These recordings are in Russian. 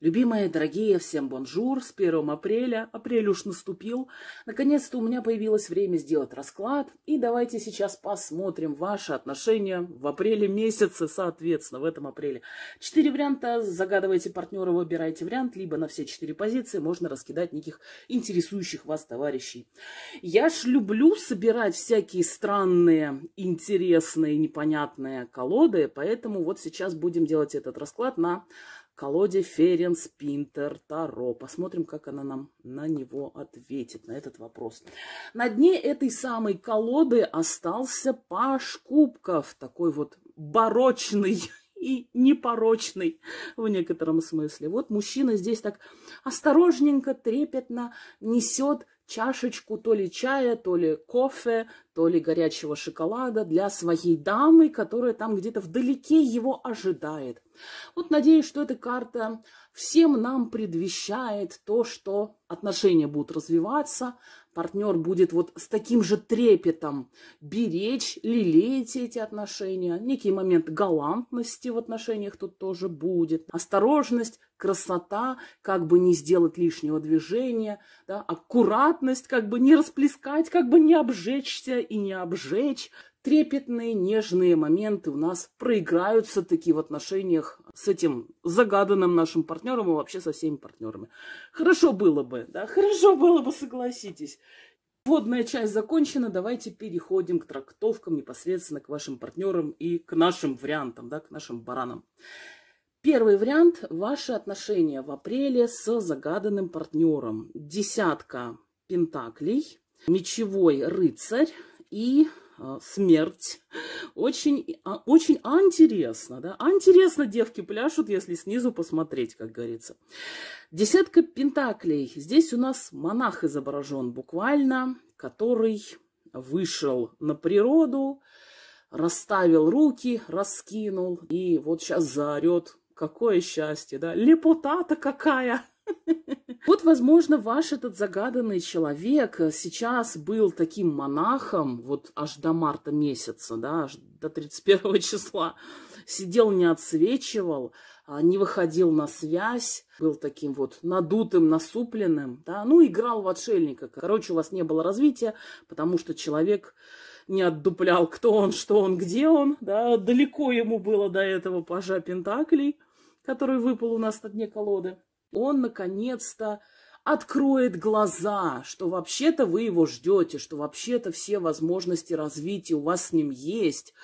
Любимые, дорогие, всем бонжур, с 1 апреля, апрель уж наступил. Наконец-то у меня появилось время сделать расклад, и давайте сейчас посмотрим ваши отношения в апреле месяце, соответственно, в этом апреле. Четыре варианта, загадывайте партнера, выбирайте вариант, либо на все четыре позиции можно раскидать неких интересующих вас товарищей. Я ж люблю собирать всякие странные, интересные, непонятные колоды, поэтому вот сейчас будем делать этот расклад на колоде Ференс Пинтер Таро. Посмотрим, как она нам на него ответит, на этот вопрос. На дне этой самой колоды остался паш кубков, такой вот барочный и непорочный в некотором смысле. Вот мужчина здесь так осторожненько, трепетно несет чашечку то ли чая, то ли кофе, то ли горячего шоколада для своей дамы, которая там где-то вдалеке его ожидает. Вот надеюсь, что эта карта всем нам предвещает то, что отношения будут развиваться, партнер будет вот с таким же трепетом беречь, лелеять эти отношения. Некий момент галантности в отношениях тут тоже будет. Осторожность, красота, как бы не сделать лишнего движения, да, аккуратность, как бы не расплескать, как бы не обжечься и не обжечь трепетные, нежные моменты у нас проиграются такие в отношениях с этим загаданным нашим партнером и вообще со всеми партнерами. Хорошо было бы, да, хорошо было бы, согласитесь. Вводная часть закончена, давайте переходим к трактовкам непосредственно к вашим партнерам и к нашим вариантам, да, к нашим баранам. Первый вариант – ваши отношения в апреле с загаданным партнером. Десятка пентаклей, мечевой рыцарь и Э, смерть. Очень, а, очень интересно, да? Интересно девки пляшут, если снизу посмотреть, как говорится. Десятка пентаклей. Здесь у нас монах изображен буквально, который вышел на природу, расставил руки, раскинул и вот сейчас заорет. Какое счастье, да? Лепота-то какая! Вот, возможно, ваш этот загаданный человек э, сейчас был таким монахом, вот аж до марта месяца, да, аж до 31 числа, сидел, не отсвечивал, а, не выходил на связь, был таким вот надутым, насупленным, да, ну, играл в отшельника. Короче, у вас не было развития, потому что человек не отдуплял, кто он, что он, где он, да, далеко ему было до этого пажа Пентаклей, который выпал у нас на дне колоды. Он, наконец-то, откроет глаза, что вообще-то вы его ждете, что вообще-то все возможности развития у вас с ним есть.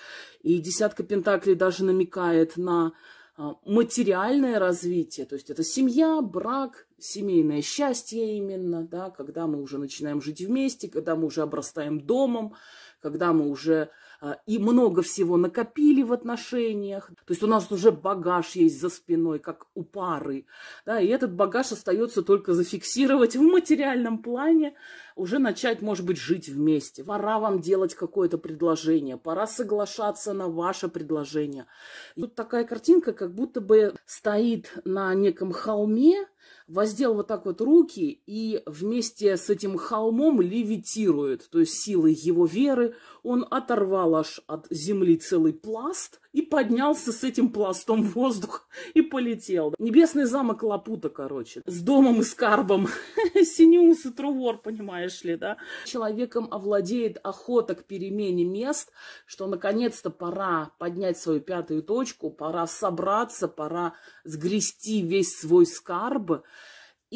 И десятка пентаклей даже намекает на а, материальное развитие, то есть это семья, брак, семейное счастье именно, да, когда мы уже начинаем жить вместе, когда мы уже обрастаем домом, когда мы уже а, и много всего накопили в отношениях. То есть у нас уже багаж есть за спиной, как у пары. Да, и этот багаж остается только зафиксировать в материальном плане, уже начать, может быть, жить вместе. Пора вам делать какое-то предложение, пора соглашаться на ваше предложение. И тут такая картинка, как будто бы стоит на неком холме, воздел вот так вот руки и вместе с этим холмом левитирует. То есть силы его веры он оторвал аж от земли целый пласт – и поднялся с этим пластом в воздух и полетел. Небесный замок Лапута, короче, с домом и скарбом. Синеус и Трувор, понимаешь ли, да? Человеком овладеет охота к перемене мест, что наконец-то пора поднять свою пятую точку, пора собраться, пора сгрести весь свой скарб,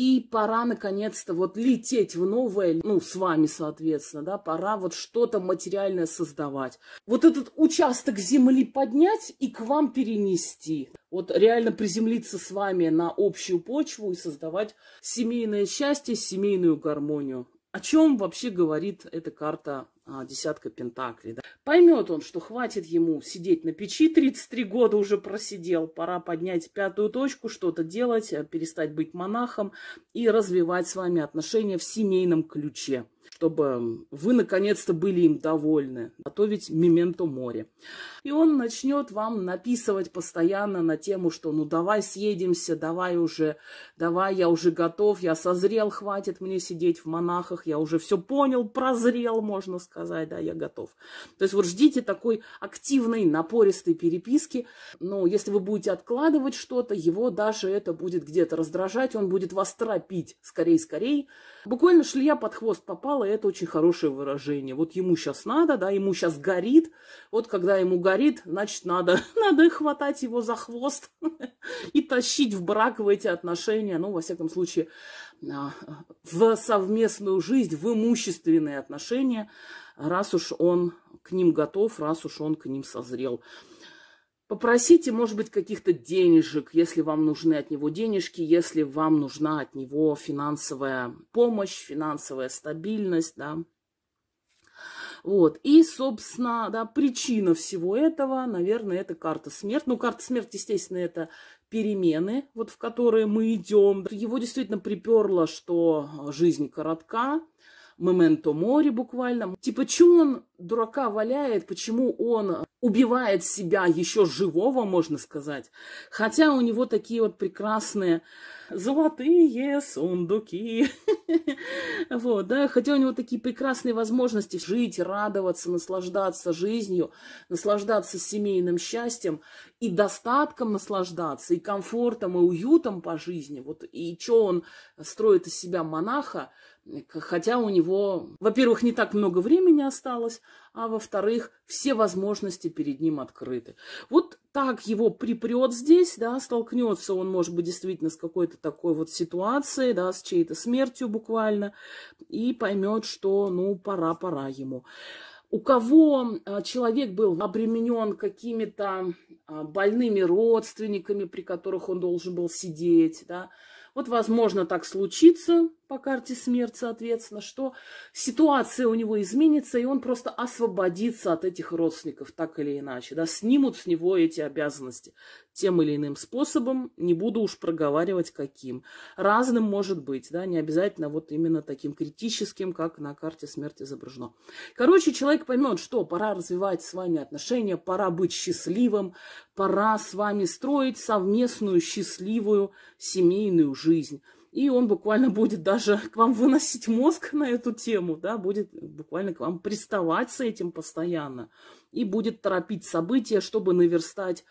и пора, наконец-то, вот лететь в новое, ну, с вами, соответственно, да, пора вот что-то материальное создавать. Вот этот участок земли поднять и к вам перенести. Вот реально приземлиться с вами на общую почву и создавать семейное счастье, семейную гармонию. О чем вообще говорит эта карта а, десятка пентаклей. Да? Поймет он, что хватит ему сидеть на печи, 33 года уже просидел, пора поднять пятую точку, что-то делать, э, перестать быть монахом и развивать с вами отношения в семейном ключе чтобы вы наконец-то были им довольны. А то ведь мементо море. И он начнет вам написывать постоянно на тему, что ну давай съедемся, давай уже, давай, я уже готов, я созрел, хватит мне сидеть в монахах, я уже все понял, прозрел, можно сказать, да, я готов. То есть вот ждите такой активной, напористой переписки, но если вы будете откладывать что-то, его даже это будет где-то раздражать, он будет вас торопить скорее-скорее, Буквально шлия под хвост попала, это очень хорошее выражение. Вот ему сейчас надо, да, ему сейчас горит. Вот когда ему горит, значит, надо, надо хватать его за хвост и тащить в брак в эти отношения, ну, во всяком случае, а, в совместную жизнь, в имущественные отношения, раз уж он к ним готов, раз уж он к ним созрел. Попросите, может быть, каких-то денежек, если вам нужны от него денежки, если вам нужна от него финансовая помощь, финансовая стабильность, да. Вот. И, собственно, да, причина всего этого, наверное, это карта смерти. Ну, карта смерти, естественно, это перемены, вот в которые мы идем. Его действительно приперло, что жизнь коротка, Моменто море буквально. Типа, что он дурака валяет, почему он убивает себя еще живого, можно сказать. Хотя у него такие вот прекрасные золотые сундуки. Вот, да, хотя у него такие прекрасные возможности жить, радоваться, наслаждаться жизнью, наслаждаться семейным счастьем и достатком наслаждаться, и комфортом, и уютом по жизни. Вот, и что он строит из себя монаха, Хотя у него, во-первых, не так много времени осталось, а во-вторых, все возможности перед ним открыты. Вот так его припрет здесь, да, столкнется он, может быть, действительно с какой-то такой вот ситуацией, да, с чьей-то смертью буквально, и поймет, что, ну, пора, пора ему. У кого а, человек был обременен какими-то а, больными родственниками, при которых он должен был сидеть, да, вот, возможно, так случится, по карте смерти, соответственно, что ситуация у него изменится, и он просто освободится от этих родственников, так или иначе. Да, снимут с него эти обязанности тем или иным способом, не буду уж проговаривать каким. Разным может быть, да, не обязательно вот именно таким критическим, как на карте смерти изображено. Короче, человек поймет, что пора развивать с вами отношения, пора быть счастливым, пора с вами строить совместную счастливую семейную жизнь и он буквально будет даже к вам выносить мозг на эту тему, да, будет буквально к вам приставать с этим постоянно и будет торопить события, чтобы наверстать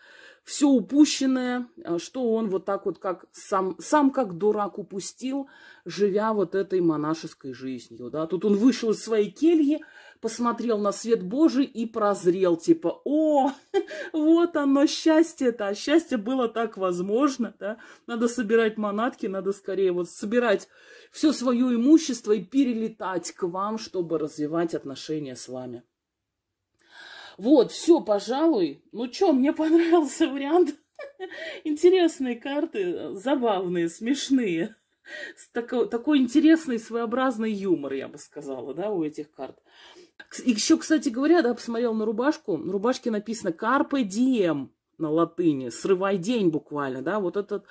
все упущенное, а, что он вот так вот как сам, сам как дурак упустил, живя вот этой монашеской жизнью, да. Тут он вышел из своей кельи, посмотрел на свет Божий и прозрел, типа, о, вот оно, счастье-то, а счастье было так возможно, да, надо собирать манатки, надо скорее вот собирать все свое имущество и перелетать к вам, чтобы развивать отношения с вами. Вот, все, пожалуй. Ну что, мне понравился вариант. Интересные карты, забавные, смешные. Такой, такой интересный, своеобразный юмор, я бы сказала, да, у этих карт. Еще, кстати говоря, да, посмотрел на рубашку. На рубашке написано «Carpe diem» на латыни, срывай день буквально, да, вот этот,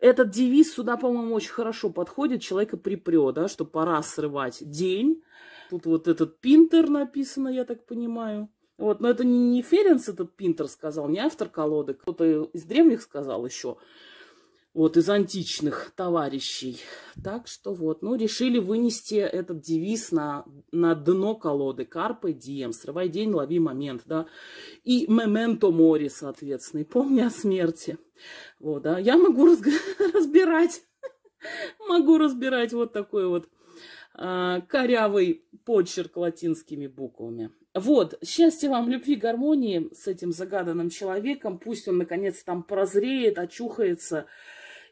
этот девиз сюда, по-моему, очень хорошо подходит, человека припрет, да, что пора срывать день, тут вот этот пинтер написано, я так понимаю, вот, но это не Ференс этот пинтер сказал, не автор колоды, кто-то из древних сказал еще, вот, из античных товарищей. Так что вот, ну, решили вынести этот девиз на, на дно колоды. карпы, дием, срывай день, лови момент, да. И мементо мори, соответственно, и помни о смерти. Вот, да, я могу раз, разбирать, могу разбирать вот такой вот а, корявый подчерк латинскими буквами. Вот, счастья вам, любви, гармонии с этим загаданным человеком. Пусть он, наконец, там прозреет, очухается,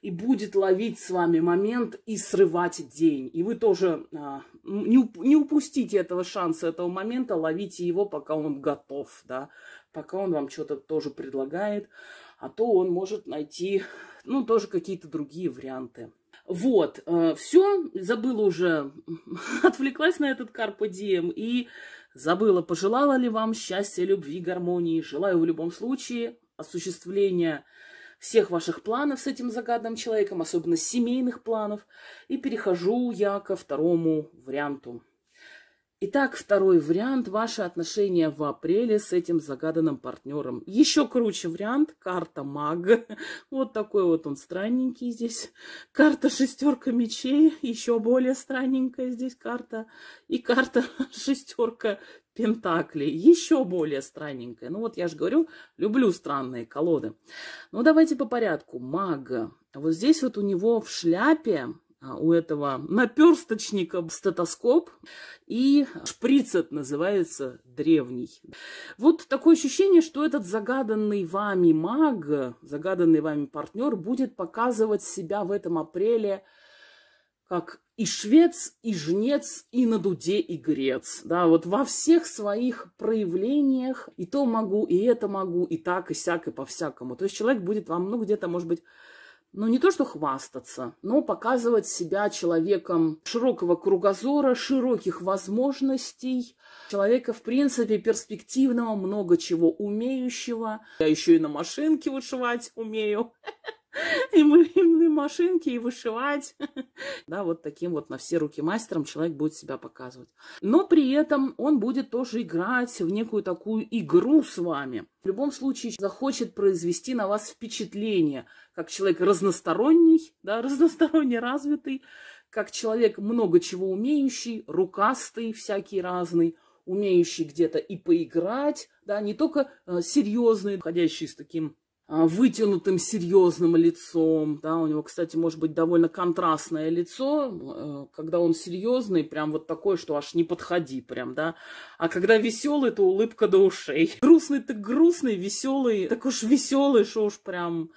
и будет ловить с вами момент и срывать день. И вы тоже а, не, не упустите этого шанса, этого момента, ловите его, пока он готов, да, пока он вам что-то тоже предлагает, а то он может найти, ну, тоже какие-то другие варианты. Вот, э, все, забыла уже, отвлеклась на этот Карпа Дием и забыла, пожелала ли вам счастья, любви, гармонии. Желаю в любом случае осуществления всех ваших планов с этим загадным человеком, особенно семейных планов. И перехожу я ко второму варианту. Итак, второй вариант – ваши отношения в апреле с этим загаданным партнером. Еще круче вариант – карта мага. Вот такой вот он странненький здесь. Карта шестерка мечей, еще более странненькая здесь карта. И карта шестерка пентаклей, Еще более странненькая. Ну вот я же говорю, люблю странные колоды. Ну давайте по порядку. Мага. Вот здесь вот у него в шляпе а, у этого наперсточника стетоскоп, и шприц это называется древний. Вот такое ощущение, что этот загаданный вами маг, загаданный вами партнер будет показывать себя в этом апреле как и швец, и жнец, и на дуде, и грец. Да, вот во всех своих проявлениях и то могу, и это могу, и так, и сяк, и по-всякому. То есть человек будет вам ну где-то, может быть, ну не то что хвастаться, но показывать себя человеком широкого кругозора, широких возможностей, человека, в принципе, перспективного, много чего умеющего. Я еще и на машинке вышивать умею. и мыльные машинки, и вышивать. Да, вот таким вот на все руки мастером человек будет себя показывать. Но при этом он будет тоже играть в некую такую игру с вами. В любом случае захочет произвести на вас впечатление, как человек разносторонний, да, разносторонне развитый, как человек много чего умеющий, рукастый всякий разный, умеющий где-то и поиграть, да, не только э, серьезный, ходящий с таким а, вытянутым серьезным лицом, да, у него, кстати, может быть довольно контрастное лицо, э, когда он серьезный, прям вот такой, что аж не подходи прям, да, а когда веселый, то улыбка до ушей. Грустный ты грустный, веселый, так уж веселый, что уж прям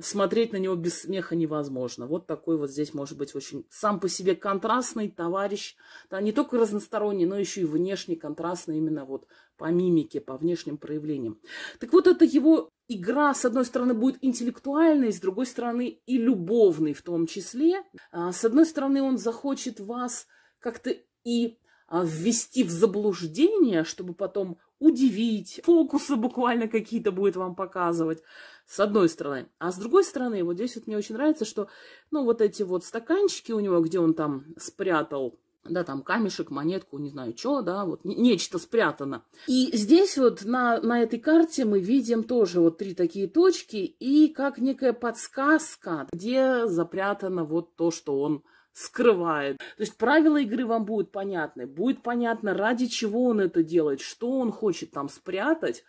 смотреть на него без смеха невозможно. Вот такой вот здесь может быть очень сам по себе контрастный товарищ. Да, не только разносторонний, но еще и внешний контрастный именно вот по мимике, по внешним проявлениям. Так вот, это его игра, с одной стороны, будет интеллектуальной, с другой стороны, и любовной в том числе. А, с одной стороны, он захочет вас как-то и а, ввести в заблуждение, чтобы потом удивить, фокусы буквально какие-то будет вам показывать с одной стороны. А с другой стороны, вот здесь вот мне очень нравится, что, ну, вот эти вот стаканчики у него, где он там спрятал, да, там камешек, монетку, не знаю что, да, вот нечто спрятано. И здесь вот на, на этой карте мы видим тоже вот три такие точки и как некая подсказка, где запрятано вот то, что он скрывает. То есть правила игры вам будут понятны. Будет понятно, ради чего он это делает, что он хочет там спрятать,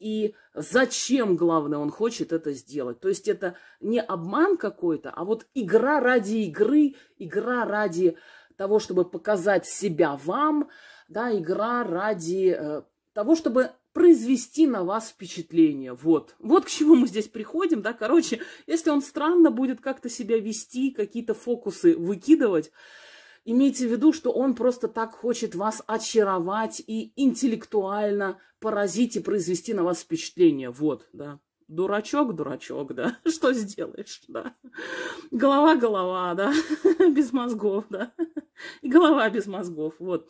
и зачем, главное, он хочет это сделать. То есть это не обман какой-то, а вот игра ради игры, игра ради того, чтобы показать себя вам, да, игра ради э, того, чтобы произвести на вас впечатление. Вот. Вот к чему мы здесь приходим, да, короче, если он странно будет как-то себя вести, какие-то фокусы выкидывать, Имейте в виду, что он просто так хочет вас очаровать и интеллектуально поразить и произвести на вас впечатление. Вот, да. Дурачок, дурачок, да. Что сделаешь, да. Голова, голова, да. Без мозгов, да. И голова без мозгов, вот.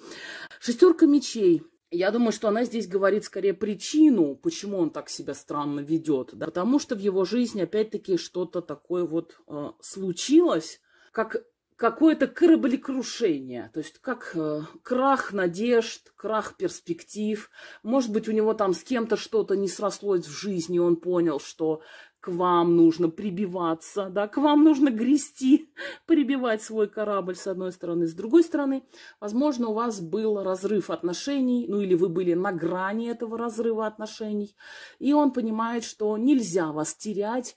Шестерка мечей. Я думаю, что она здесь говорит скорее причину, почему он так себя странно ведет. Да? Потому что в его жизни опять-таки что-то такое вот э, случилось, как какое-то кораблекрушение, то есть как э, крах надежд, крах перспектив. Может быть, у него там с кем-то что-то не срослось в жизни, он понял, что к вам нужно прибиваться, да, к вам нужно грести, прибивать свой корабль с одной стороны. С другой стороны, возможно, у вас был разрыв отношений, ну или вы были на грани этого разрыва отношений, и он понимает, что нельзя вас терять,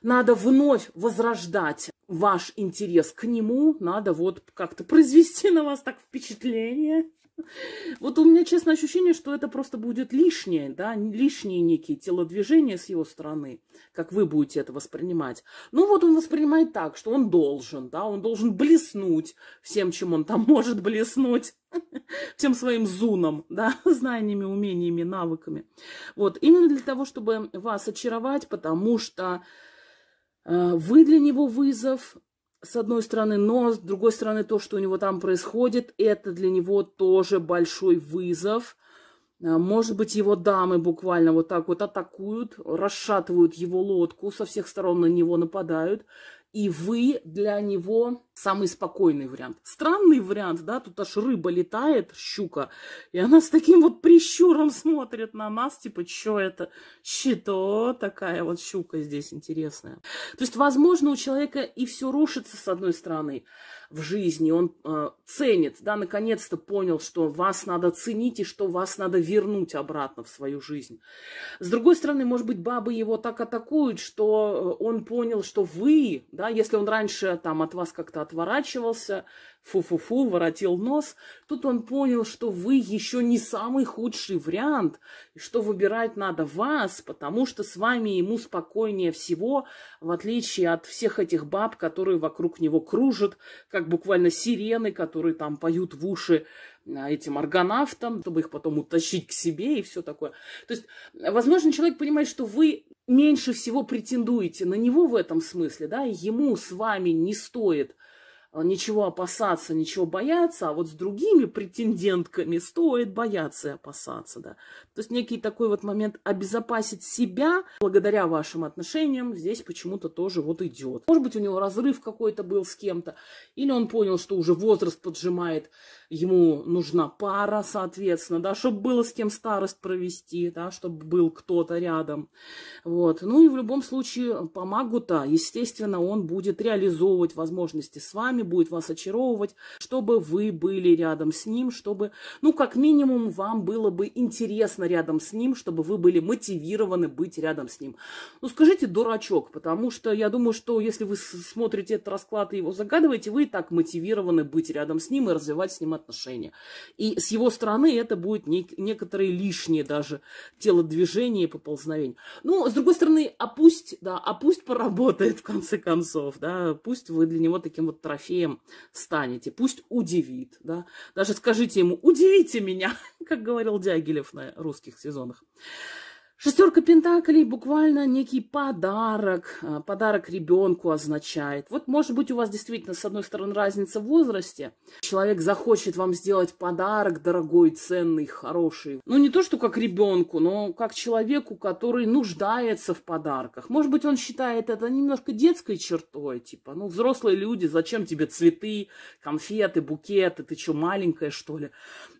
надо вновь возрождать ваш интерес к нему, надо вот как-то произвести на вас так впечатление. Вот у меня, честно, ощущение, что это просто будет лишнее, да, лишние некие телодвижения с его стороны, как вы будете это воспринимать. Ну вот он воспринимает так, что он должен, да, он должен блеснуть всем, чем он там может блеснуть, всем своим зуном, да, знаниями, умениями, навыками. Вот, именно для того, чтобы вас очаровать, потому что а, вы для него вызов, с одной стороны, но с другой стороны, то, что у него там происходит, это для него тоже большой вызов. А, может быть, его дамы буквально вот так вот атакуют, расшатывают его лодку, со всех сторон на него нападают и вы для него самый спокойный вариант. Странный вариант, да, тут аж рыба летает, щука, и она с таким вот прищуром смотрит на нас, типа, что это, щито, такая вот щука здесь интересная. То есть, возможно, у человека и все рушится с одной стороны, в жизни, он э, ценит, да, наконец-то понял, что вас надо ценить и что вас надо вернуть обратно в свою жизнь. С другой стороны, может быть, бабы его так атакуют, что э, он понял, что вы, да, если он раньше там от вас как-то отворачивался, фу-фу-фу, воротил нос. Тут он понял, что вы еще не самый худший вариант, и что выбирать надо вас, потому что с вами ему спокойнее всего, в отличие от всех этих баб, которые вокруг него кружат, как буквально сирены, которые там поют в уши а, этим аргонавтам, чтобы их потом утащить к себе и все такое. То есть, возможно, человек понимает, что вы меньше всего претендуете на него в этом смысле, да, и ему с вами не стоит Э, ничего опасаться, ничего бояться, а вот с другими претендентками стоит бояться и опасаться. Да. То есть некий такой вот момент обезопасить себя благодаря вашим отношениям здесь почему-то тоже вот идет. Может быть, у него разрыв какой-то был с кем-то, или он понял, что уже возраст поджимает, ему нужна пара, соответственно, да, чтобы было с кем старость провести, да, чтобы был кто-то рядом. Вот. Ну и в любом случае по магу-то, естественно, он будет реализовывать возможности с вами, будет вас очаровывать, чтобы вы были рядом с ним, чтобы, ну, как минимум, вам было бы интересно рядом с ним, чтобы вы были мотивированы быть рядом с ним. Ну, скажите, дурачок, потому что я думаю, что если вы смотрите этот расклад и его загадываете, вы и так мотивированы быть рядом с ним и развивать с ним отношения. И с его стороны это будет не, некоторые лишние даже телодвижения и поползновения. Ну, с другой стороны, а пусть, да, а пусть поработает в конце концов, да, пусть вы для него таким вот трофеем феем станете. Пусть удивит, да. Даже скажите ему, удивите меня, как говорил Дягилев на русских сезонах. Шестерка пентаклей буквально некий подарок, а, подарок ребенку означает. Вот может быть у вас действительно с одной стороны разница в возрасте. Человек захочет вам сделать подарок дорогой, ценный, хороший. Ну не то, что как ребенку, но как человеку, который нуждается в подарках. Может быть он считает это немножко детской чертой, типа, ну взрослые люди, зачем тебе цветы, конфеты, букеты, ты что, маленькая что ли?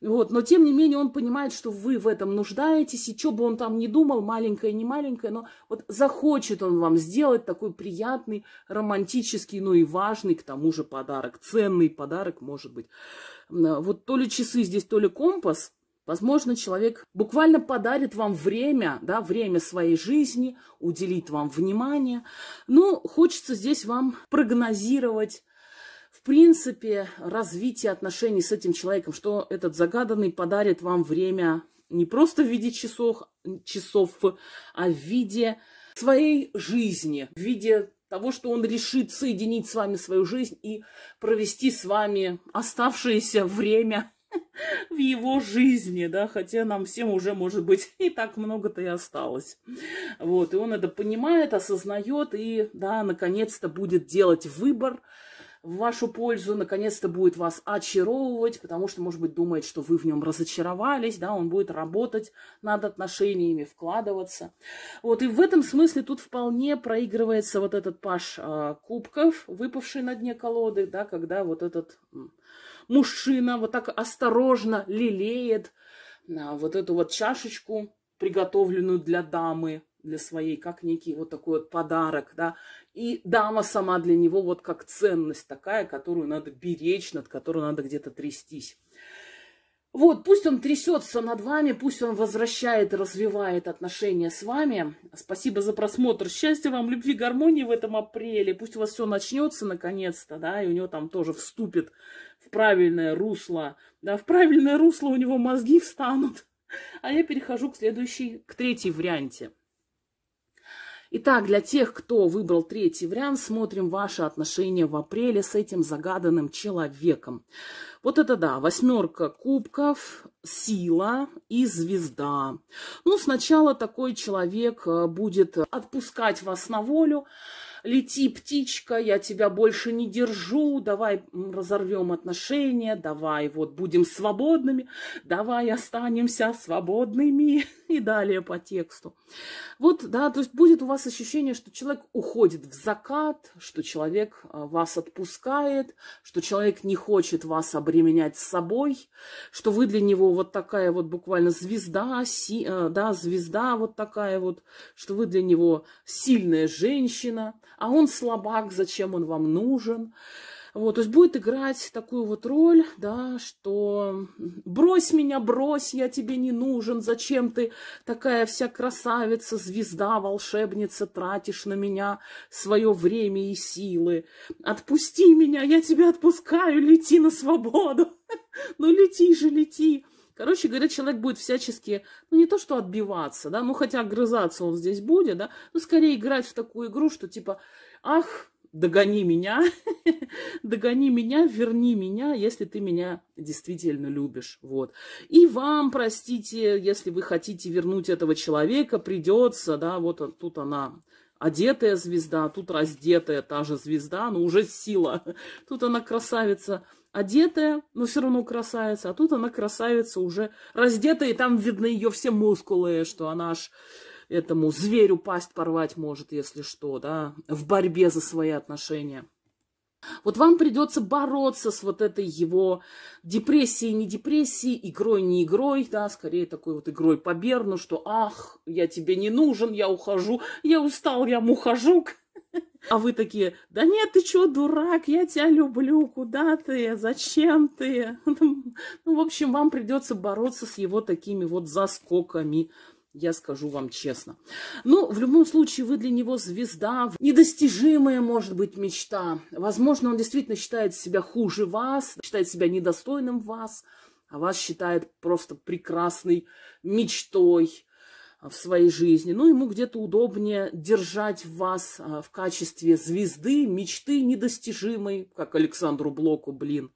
Вот, но тем не менее он понимает, что вы в этом нуждаетесь, и что бы он там ни думал, придумал, маленькое, не маленькое, но вот захочет он вам сделать такой приятный, романтический, но ну и важный, к тому же подарок, ценный подарок, может быть. Э, вот то ли часы здесь, то ли компас – Возможно, человек буквально подарит вам время, да, время своей жизни, уделит вам внимание. ну хочется здесь вам прогнозировать, в принципе, развитие отношений с этим человеком, что этот загаданный подарит вам время не просто в виде часов, часов, а в виде своей жизни, в виде того, что он решит соединить с вами свою жизнь и провести с вами оставшееся время в его жизни, да, хотя нам всем уже, может быть, и так много-то и осталось. Вот, и он это понимает, осознает и, да, наконец-то будет делать выбор, в вашу пользу, наконец-то будет вас очаровывать, потому что, может быть, думает, что вы в нем разочаровались, да, он будет работать над отношениями, вкладываться. Вот, и в этом смысле тут вполне проигрывается вот этот паш э, кубков, выпавший на дне колоды, да, когда вот этот мужчина вот так осторожно лелеет э, вот эту вот чашечку, приготовленную для дамы, для своей, как некий вот такой вот подарок, да. И дама сама для него вот как ценность такая, которую надо беречь, над которой надо где-то трястись. Вот, пусть он трясется над вами, пусть он возвращает, развивает отношения с вами. Спасибо за просмотр. Счастья вам, любви, гармонии в этом апреле. Пусть у вас все начнется наконец-то, да, и у него там тоже вступит в правильное русло. Да, в правильное русло у него мозги встанут. А я перехожу к следующей, к третьей варианте. Итак, для тех, кто выбрал третий вариант, смотрим ваши отношения в апреле с этим загаданным человеком. Вот это да, восьмерка кубков, сила и звезда. Ну, сначала такой человек э, будет отпускать вас на волю. Лети, птичка, я тебя больше не держу, давай разорвем отношения, давай вот будем свободными, давай останемся свободными и далее по тексту. Вот, да, то есть будет у вас ощущение, что человек уходит в закат, что человек э, вас отпускает, что человек не хочет вас обременять с собой, что вы для него вот такая вот буквально звезда, си, э, да, звезда вот такая вот, что вы для него сильная женщина, а он слабак, зачем он вам нужен. Вот, то есть будет играть такую вот роль, да, что брось меня, брось, я тебе не нужен, зачем ты такая вся красавица, звезда, волшебница, тратишь на меня свое время и силы. Отпусти меня, я тебя отпускаю, лети на свободу. Ну лети же, лети. Короче говоря, человек будет всячески, ну не то что отбиваться, да, ну хотя грызаться он здесь будет, да, но скорее играть в такую игру, что типа, ах, догони меня, догони меня, верни меня, если ты меня действительно любишь. Вот. И вам, простите, если вы хотите вернуть этого человека, придется, да, вот тут она одетая звезда, тут раздетая та же звезда, но уже сила. Тут она красавица одетая, но все равно красавица, а тут она красавица уже раздетая, и там видно ее все мускулы, что она аж этому зверю пасть порвать может, если что, да, в борьбе за свои отношения. Вот вам придется бороться с вот этой его депрессией, не депрессией, игрой, не игрой, да, скорее такой вот игрой по Берну, что «Ах, я тебе не нужен, я ухожу, я устал, я мухожук». А вы такие, да нет, ты чё, дурак, я тебя люблю, куда ты, зачем ты? Ну, в общем, вам придется бороться с его такими вот заскоками я скажу вам честно. Но ну, в любом случае вы для него звезда, недостижимая, может быть, мечта. Возможно, он действительно считает себя хуже вас, считает себя недостойным вас, а вас считает просто прекрасной мечтой а, в своей жизни. Ну, ему где-то удобнее держать вас а, в качестве звезды, мечты недостижимой, как Александру Блоку, блин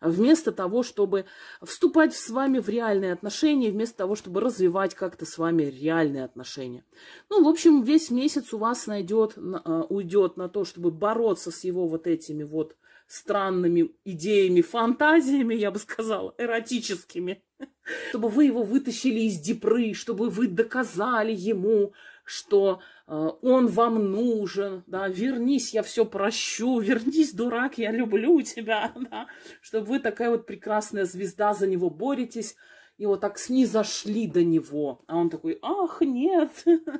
вместо того, чтобы вступать с вами в реальные отношения, вместо того, чтобы развивать как-то с вами реальные отношения. Ну, в общем, весь месяц у вас найдет, э, уйдет на то, чтобы бороться с его вот этими вот странными идеями, фантазиями, я бы сказала, эротическими, чтобы вы его вытащили из депры, чтобы вы доказали ему, что Э, он вам нужен, да, вернись, я все прощу, вернись, дурак, я люблю тебя, да, чтобы вы такая вот прекрасная звезда, за него боретесь, и вот так снизошли до него. А он такой, ах, нет,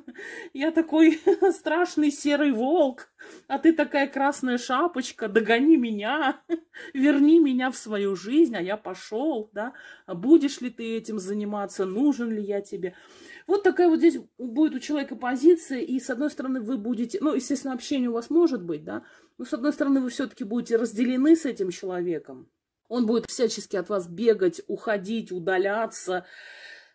я такой страшный серый волк, а ты такая красная шапочка, догони меня, верни меня в свою жизнь, а я пошел, да, а будешь ли ты этим заниматься, нужен ли я тебе. Вот такая вот здесь будет у человека позиция, и с одной стороны вы будете, ну, естественно, общение у вас может быть, да, но с одной стороны вы все-таки будете разделены с этим человеком, он будет всячески от вас бегать, уходить, удаляться.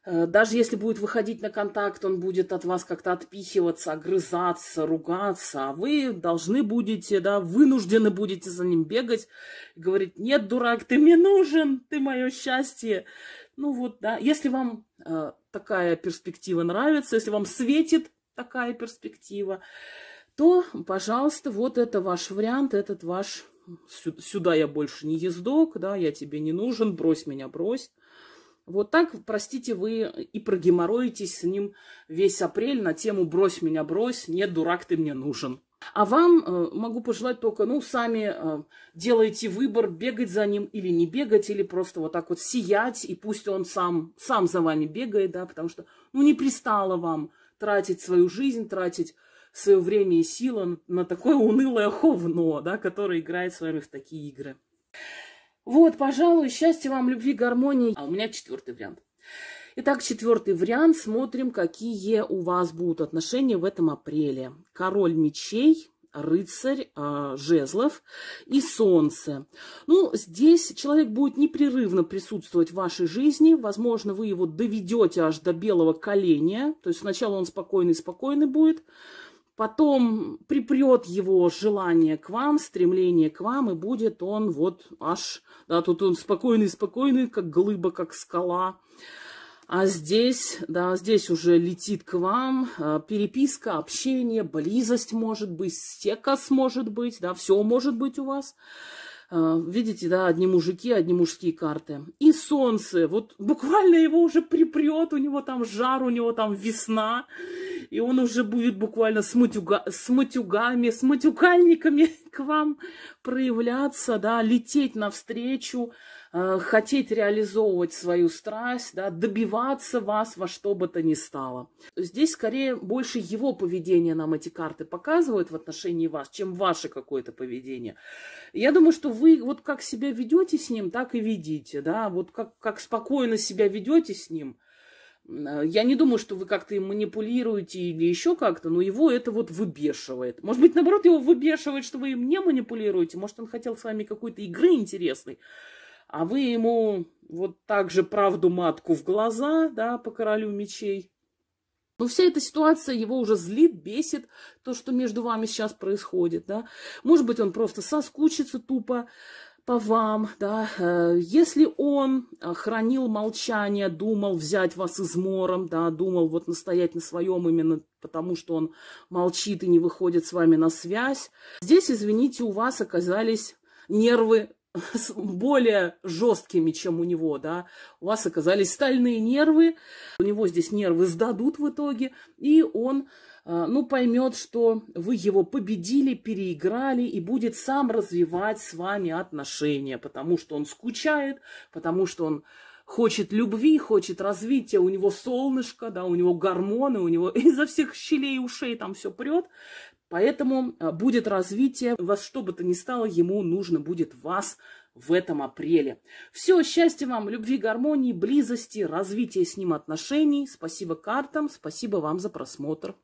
Э, даже если будет выходить на контакт, он будет от вас как-то отпихиваться, огрызаться, ругаться. А вы должны будете, да, вынуждены будете за ним бегать. И говорить, нет, дурак, ты мне нужен, ты мое счастье. Ну вот, да, если вам э, такая перспектива нравится, если вам светит такая перспектива, то, пожалуйста, вот это ваш вариант, этот ваш сюда я больше не ездок, да, я тебе не нужен, брось меня, брось. Вот так, простите, вы и прогемороетесь с ним весь апрель на тему «брось меня, брось», «нет, дурак, ты мне нужен». А вам э, могу пожелать только, ну, сами э, делайте выбор, бегать за ним или не бегать, или просто вот так вот сиять, и пусть он сам, сам за вами бегает, да, потому что, ну, не пристало вам тратить свою жизнь, тратить свое время и силы на такое унылое ховно, да, которое играет с вами в такие игры. Вот, пожалуй, счастье, вам, любви, гармонии. А у меня четвертый вариант. Итак, четвертый вариант. Смотрим, какие у вас будут отношения в этом апреле. Король мечей, рыцарь э, жезлов и солнце. Ну, здесь человек будет непрерывно присутствовать в вашей жизни. Возможно, вы его доведете аж до белого коленя. То есть сначала он спокойный-спокойный будет, потом припрет его желание к вам, стремление к вам, и будет он вот аж, да, тут он спокойный-спокойный, как глыба, как скала. А здесь, да, здесь уже летит к вам а, переписка, общение, близость может быть, стекас может быть, да, все может быть у вас. А, видите, да, одни мужики, одни мужские карты. И солнце, вот буквально его уже припрет, у него там жар, у него там весна и он уже будет буквально с, матюга, с матюгами, с матюгальниками к вам проявляться, да, лететь навстречу, э, хотеть реализовывать свою страсть, да, добиваться вас во что бы то ни стало. Здесь скорее больше его поведение нам эти карты показывают в отношении вас, чем ваше какое-то поведение. Я думаю, что вы вот как себя ведете с ним, так и ведите, да, вот как, как спокойно себя ведете с ним, Э, я не думаю, что вы как-то им манипулируете или еще как-то, но его это вот выбешивает. Может быть, наоборот, его выбешивает, что вы им не манипулируете. Может, он хотел с вами какой-то игры интересной. А вы ему вот так же правду матку в глаза, да, по королю мечей. Но ну, вся эта ситуация его уже злит, бесит, то, что между вами сейчас происходит, да. Может быть, он просто соскучится тупо, по вам, да, э, если он э, хранил молчание, думал взять вас измором, да, думал вот настоять на своем именно потому, что он молчит и не выходит с вами на связь, здесь, извините, у вас оказались нервы более жесткими, чем у него, да, у вас оказались стальные нервы, у него здесь нервы сдадут в итоге, и он а, ну, поймет, что вы его победили, переиграли и будет сам развивать с вами отношения, потому что он скучает, потому что он хочет любви, хочет развития, у него солнышко, да, у него гормоны, у него изо всех щелей ушей там все прет. Поэтому а, будет развитие, во что бы то ни стало, ему нужно будет вас в этом апреле. Все, счастья вам, любви, гармонии, близости, развития с ним отношений. Спасибо картам, спасибо вам за просмотр.